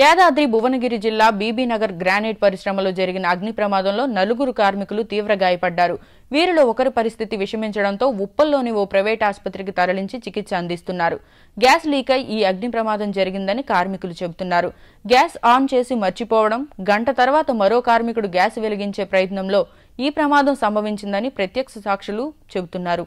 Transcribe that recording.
యాదాద్రి భువనగిరి జిల్లా బీబీనగర్ గ్రానైట్ పరిశ్రమలో జరిగిన అగ్ని ప్రమాదంలో నలుగురు కార్మికులు తీవ్ర గాయపడ్డారు వీరిలో ఒకరి పరిస్థితి విషమించడంతో ఉప్పల్లోని ఓ ప్రైవేట్ ఆసుపత్రికి తరలించి చికిత్స అందిస్తున్నారు గ్యాస్ లీక్ అయి ఈ అగ్ని ప్రమాదం జరిగిందని కార్మికులు చెబుతున్నారు గ్యాస్ ఆన్ చేసి మర్చిపోవడం గంట తర్వాత మరో కార్మికుడు గ్యాస్ వెలిగించే ప్రయత్నంలో ఈ ప్రమాదం సంభవించిందని ప్రత్యక్ష సాక్షులు చెబుతున్నారు